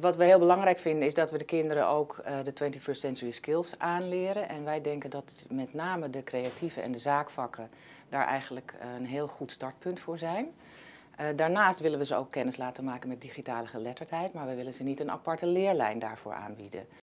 wat we heel belangrijk vinden is dat we de kinderen ook eh, de 21st century skills aanleren. En wij denken dat met name de creatieve en de zaakvakken daar eigenlijk eh, een heel goed startpunt voor zijn. Eh, daarnaast willen we ze ook kennis laten maken met digitale geletterdheid, maar we willen ze niet een aparte leerlijn daarvoor aanbieden.